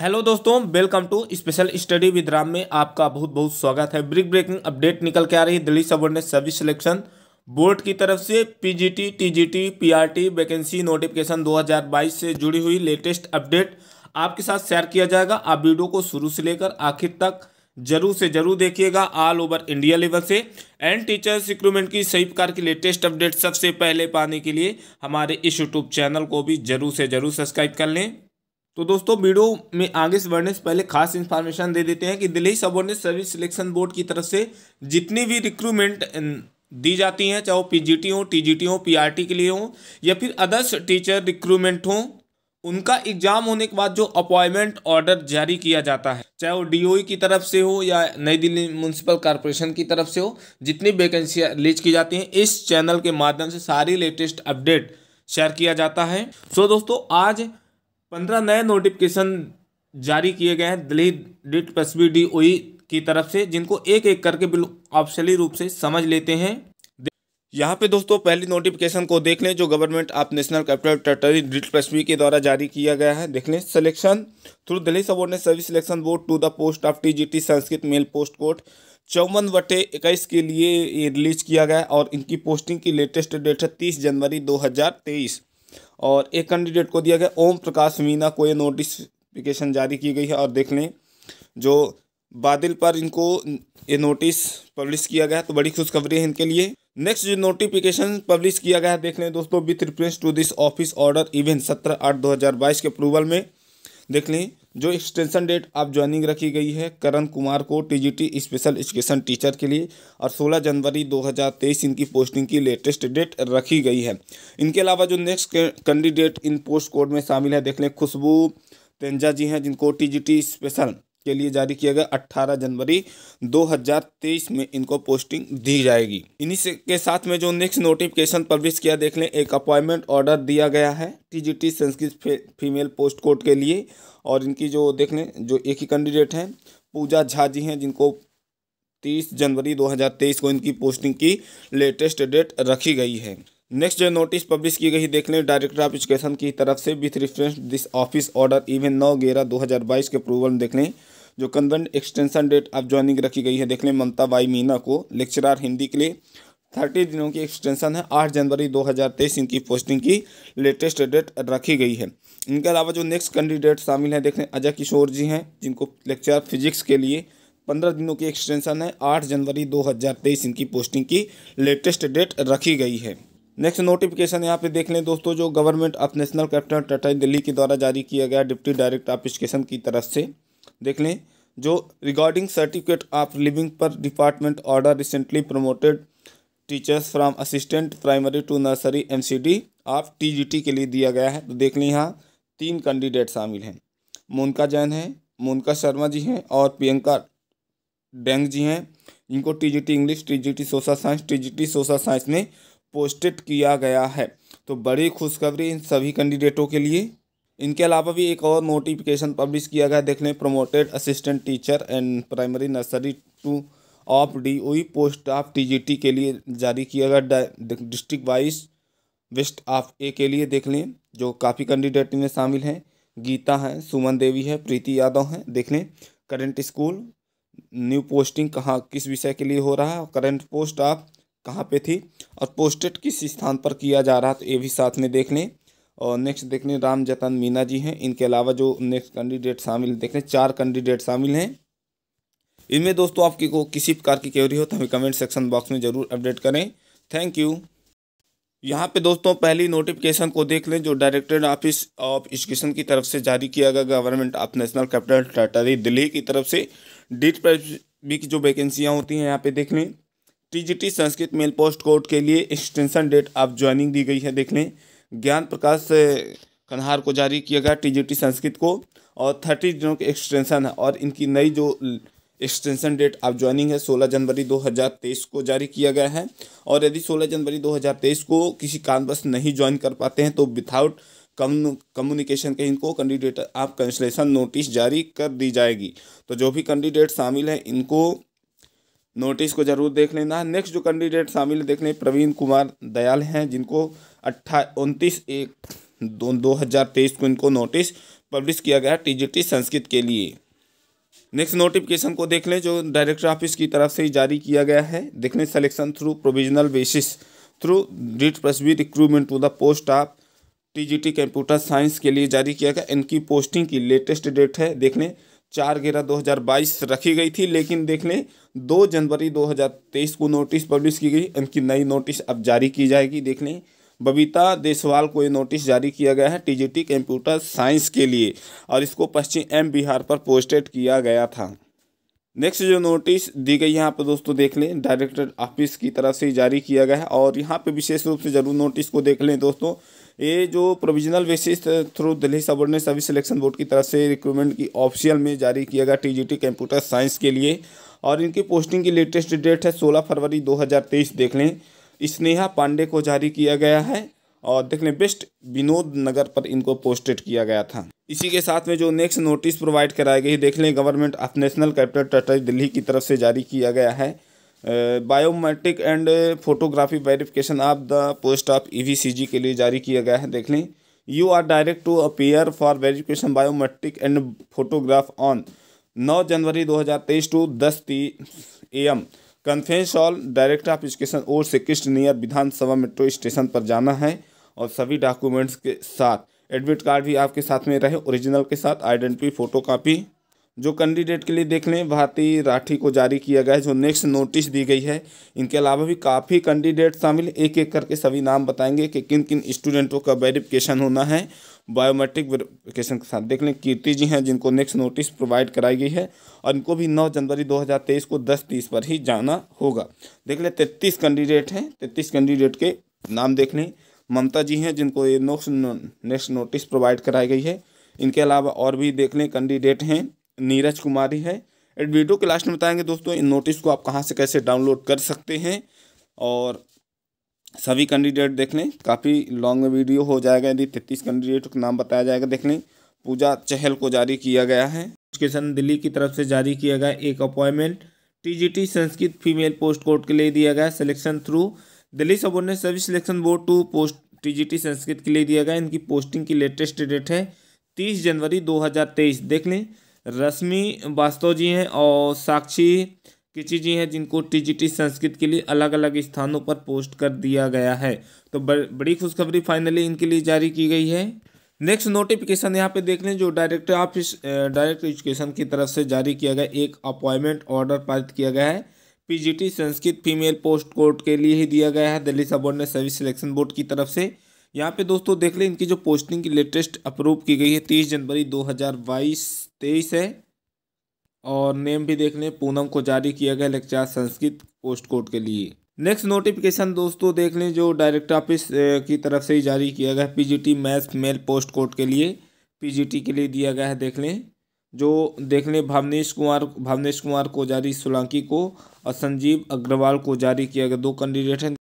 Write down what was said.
hello दोस्तों welcome to special study with Ram में आपका बहुत बहुत स्वागत है ब्रिक ब्रेकिंग अपडेट निकल के आ रही है दिल्ली सब ने सर्विस सिलेक्शन बोर्ड की तरफ से PGT TGT PRT vacancy notification 2022 से जुड़ी हुई लेटेस्ट अपडेट आपके साथ शेयर किया जाएगा आप वीडियो को शुरू से लेकर आखिर तक जरूर से जरूर देखिएगा ऑल ओवर इंडिया लेवल से एंड टीचर्स रिक्रूटमेंट की सही प्रकार की लेटेस्ट अपडेट सबसे पहले पाने के लिए हमारे इस यूट्यूब चैनल को भी जरूर से जरूर सब्सक्राइब कर लें तो दोस्तों वीडियो में आगे से बढ़ने से पहले खास इन्फॉर्मेशन दे देते हैं कि Delhi subordinate service selection board की तरफ से जितनी भी रिक्रूटमेंट दी जाती हैं चाहे वो पीजीटी हो टीजीटी हो पीआरटी के लिए हो या फिर अदर्स टीचर रिक्रूटमेंट हो उनका एग्जाम होने के बाद जो अपॉइंटमेंट ऑर्डर जारी किया जाता है चाहे वो डीओई e की तरफ से हो या नई दिल्ली म्यूनसिपल कॉरपोरेशन की तरफ से हो जितनी वैकेंसियाँ रिलीज की जाती हैं इस चैनल के माध्यम से सारी लेटेस्ट अपडेट शेयर किया जाता है सो दोस्तों आज पंद्रह नए नोटिफिकेशन जारी किए गए हैं दिल्ली डिट पसबी डी की तरफ से जिनको एक एक करके बिल ऑप्शनली रूप से समझ लेते हैं यहाँ पे दोस्तों पहली नोटिफिकेशन को देख लें जो government of national capital territory डिट पसबी के द्वारा जारी किया गया है देख लें सिलेक्शन थ्रू दिल्ली सबोर्ड ने service selection board to the post of T Sanskrit male post code चौवन वटे इक्कीस के लिए ये रिलीज किया गया और इनकी पोस्टिंग की लेटेस्ट डेट है तीस जनवरी दो हज़ार तेईस और एक कैंडिडेट को दिया गया ओम प्रकाश मीना को ये नोटिसफिकेशन जारी की गई है और देख लें जो बादल पर इनको ये नोटिस पब्लिश किया गया तो बड़ी खुशखबरी है इनके लिए नेक्स्ट जो नोटिफिकेशन पब्लिश किया गया है देख लें दोस्तों with reference to this office order event सत्रह आठ दो हज़ार बाईस के अप्रूवल में देख लें जो एक्सटेंशन डेट आप ज्वाइनिंग रखी गई है करण कुमार को टीजीटी स्पेशल एजुकेशन टीचर के लिए और 16 जनवरी 2023 इनकी पोस्टिंग की लेटेस्ट डेट रखी गई है इनके अलावा जो next candidate in post code में शामिल है देख लें खुशबू तेंजा जी हैं जिनको टीजीटी स्पेशल के लिए जारी किया गया 18 जनवरी 2023 में इनको पोस्टिंग दी जाएगी इन्हीं के साथ में जो नेक्स्ट नोटिफिकेशन पब्लिश किया देख लें एक अपॉइंटमेंट ऑर्डर दिया गया है TGT Sanskrit female post code के लिए और इनकी जो देख लें जो एक ही कैंडिडेट हैं पूजा झा जी हैं जिनको तीस जनवरी 2023 को इनकी पोस्टिंग की लेटेस्ट डेट रखी गई है नेक्स्ट जो नोटिस पब्लिश की गई देख लें डायरेक्टर ऑफ एजुकेशन की तरफ से with reference this office order even नौ ग्यारह दो हज़ार बाईस के अप्रूवल देख लें जो कन्वेंट एक्सटेंशन डेट अब ज्वाइनिंग रखी गई है देख लें ममता बाई मीना को लेक्चरार हिंदी के लिए थर्टी दिनों की एक्सटेंशन है आठ जनवरी 2023 इनकी पोस्टिंग की लेटेस्ट डेट रखी गई है इनके अलावा जो नेक्स्ट कैंडिडेट शामिल हैं देख लें अजय किशोर जी हैं जिनको लेक्चरार फिजिक्स के लिए पंद्रह दिनों की एक्सटेंशन है आठ जनवरी तेईस इनकी पोस्टिंग की लेटेस्ट डेट रखी गई है नेक्स्ट नोटिफिकेशन यहाँ पे देख लें दोस्तों जो गवर्नमेंट ऑफ नेशनल कैप्टन टाटा दिल्ली के द्वारा जारी किया गया डिप्टी डायरेक्टर ऑफ एजुकेशन की तरफ से देख लें जो रिगार्डिंग सर्टिफिकेट ऑफ लिविंग पर department order recently promoted teachers from assistant primary to nursery MCD of TGT के लिए दिया गया है तो देख लें यहाँ तीन कैंडिडेट शामिल हैं मोनका जैन हैं मोनका शर्मा जी हैं और प्रियंका डेंग जी हैं जी TGT English TGT social science TGT social science में पोस्टेड किया गया है तो बड़ी खुशखबरी इन सभी कैंडिडेटों के लिए इनके अलावा भी एक और नोटिफिकेशन पब्लिश किया गया देख लें promoted assistant teacher and primary nursery to of D O post of T के लिए जारी किया गया district wise west of A के लिए देख लें जो काफ़ी कैंडिडेट में शामिल हैं गीता हैं सुमन देवी है प्रीति यादव हैं देख लें करेंट स्कूल न्यू पोस्टिंग कहाँ किस विषय के लिए हो रहा है और करंट पोस्ट आप कहाँ पे थी और पोस्टेड किस स्थान पर किया जा रहा है तो ये भी साथ में देख लें और नेक्स्ट देखने लें राम जतन मीना जी हैं इनके अलावा जो नेक्स्ट कैंडिडेट शामिल देख लें चार कैंडिडेट शामिल हैं इनमें दोस्तों आपकी को किसी प्रकार की क्वेरी हो तो हमें कमेंट सेक्शन बॉक्स में ज़रूर अपडेट करें थैंक यू यहाँ पे दोस्तों पहली नोटिफिकेशन को देख लें जो डायरेक्टरेट ऑफिस ऑफ एजुकेशन की तरफ से जारी किया गया government of national capital territory Delhi की तरफ से डीट पर भी की जो वैकेंसियाँ होती हैं यहाँ पे देख लें T Sanskrit male post code के लिए एक्सटेंशन डेट ऑफ ज्वाइनिंग दी गई है देख लें ज्ञान प्रकाश कन्हार को जारी किया गया टीजीटी संस्कृत को और थर्टी दिनों के एक्सटेंशन है और इनकी नई जो एक्सटेंशन डेट आप ज्वाइनिंग है सोलह जनवरी दो हज़ार तेईस को जारी किया गया है और यदि सोलह जनवरी दो हज़ार तेईस को किसी कारणवश नहीं ज्वाइन कर पाते हैं तो विथआउट कम्युनिकेशन के इनको कैंडिडेट आप कैंसलेशन नोटिस जारी कर दी जाएगी तो जो भी कैंडिडेट शामिल हैं इनको नोटिस को जरूर देख लेना नेक्स्ट जो कैंडिडेट शामिल है देखने प्रवीण कुमार दयाल हैं जिनको अट्ठा उनतीस एक दो हज़ार तेईस को इनको नोटिस पब्लिश किया गया टी संस्कृत के लिए नेक्स्ट नोटिफिकेशन को देख लें जो डायरेक्टर ऑफिस की तरफ से ही जारी किया गया है देख लें selection through provisional basis through डिट plus B recruitment to the post of T computer science के लिए जारी किया गया इनकी पोस्टिंग की लेटेस्ट डेट है देख लें चार ग्यारह दो हज़ार बाईस रखी गई थी लेकिन देख लें दो जनवरी दो हज़ार तेईस को नोटिस पब्लिश की गई इनकी नई नोटिस अब जारी की जाएगी देख लें बबीता देसवाल को ये नोटिस जारी किया गया है टीजीटी कंप्यूटर साइंस के लिए और इसको पश्चिम एम बिहार पर पोस्टेड किया गया था नेक्स्ट जो नोटिस दी गई यहाँ पर दोस्तों देख लें डायरेक्टर ऑफिस की तरफ से जारी किया गया है और यहाँ पे विशेष रूप से जरूर नोटिस को देख लें दोस्तों ये जो प्रोविजनल बेसिस थ्रू दिल्ली ने सभी सिलेक्शन बोर्ड की तरफ से रिक्रूटमेंट की ऑफिशियल में जारी किया गया टीजीटी कंप्यूटर साइंस के लिए और इनकी पोस्टिंग की लेटेस्ट डेट है सोलह फरवरी 2023 देख लें स्नेहा पांडे को जारी किया गया है और देख लें बेस्ट विनोद नगर पर इनको पोस्टेड किया गया था इसी के साथ में जो नेक्स्ट नोटिस प्रोवाइड कराई गई देख लें government of national capital territory Delhi की तरफ से जारी किया गया है biometric and photography verification of the post of E के लिए जारी किया गया है देख लें you are directed to appear for verification biometric and photograph on नौ जनवरी 2023 टू दस ती A M conference hall director of education और से कृष्ण नियर विधानसभा मेट्रो स्टेशन पर जाना है और सभी डॉक्यूमेंट्स के साथ एडमिट कार्ड भी आपके साथ में रहे ओरिजिनल के साथ आइडेंटिटी फोटो कापी जो कैंडिडेट के लिए देख लें भारतीय राठी को जारी किया गया है जो नेक्स्ट नोटिस दी गई है इनके अलावा भी काफ़ी कैंडिडेट शामिल एक एक करके सभी नाम बताएंगे कि किन किन स्टूडेंटों का वेरिफिकेशन होना है बायोमेट्रिक वेरिफिकेशन के साथ देख लें कीर्ति जी हैं जिनको नेक्स्ट नोटिस प्रोवाइड कराई गई है और इनको भी 9 जनवरी 2023 को तीस पर ही जाना होगा देख लें तैतीस कैंडिडेट हैं तैतीस कैंडिडेट के नाम देख लें ममता जी हैं जिनको ये नेक्स्ट नोटिस प्रोवाइड कराई गई है इनके अलावा और भी देख लें कैंडिडेट हैं नीरज कुमारी है एड वीडियो के लास्ट में बताएंगे दोस्तों इन नोटिस को आप कहाँ से कैसे डाउनलोड कर सकते हैं और सभी कैंडिडेट देख लें काफ़ी लॉन्ग वीडियो हो जाएगा यदि तैतीस कैंडिडेट का नाम बताया जाएगा देख लें पूजा चहल को जारी किया गया है एजुकेशन दिल्ली की तरफ से जारी किया गया एक appointment TGT Sanskrit female post code के लिए दिया गया सिलेक्शन थ्रू दिल्ली ने सभी selection board to post TGT Sanskrit के लिए दिया गया इनकी पोस्टिंग की लेटेस्ट डेट है तीस जनवरी दो हज़ार तेईस देख लें रश्मि वास्तव जी हैं और साक्षी किची जी हैं जिनको टीजीटी संस्कृत के लिए अलग अलग स्थानों पर पोस्ट कर दिया गया है तो बड़ी खुशखबरी फाइनली इनके लिए जारी की गई है नेक्स्ट नोटिफिकेशन यहाँ पे देख लें जो डायरेक्टर ऑफ डायरेक्ट एजुकेशन की तरफ से जारी किया गया एक अपॉइंटमेंट ऑर्डर पारित किया गया है PGT Sanskrit female post court के लिए ही दिया गया है दिल्ली सब बोर्ड ने सर्विस सिलेक्शन बोर्ड की तरफ से यहाँ पे दोस्तों देख लें इनकी जो पोस्टिंग की लेटेस्ट अप्रूव की गई है तीस जनवरी दो हज़ार बाईस तेईस है और नेम भी देख लें पूनम को जारी किया गया लेक्चर संस्कृत पोस्ट कोड के लिए नेक्स्ट नोटिफिकेशन दोस्तों देख लें जो डायरेक्ट ऑफिस की तरफ से ही जारी किया गया है PGT maths male post code के लिए पी के लिए दिया गया है देख लें जो देख लें भावनेश कुमार भावनेश कुमार को जारी सोलंकी को और संजीव अग्रवाल को जारी किया गया दो कैंडिडेट हैं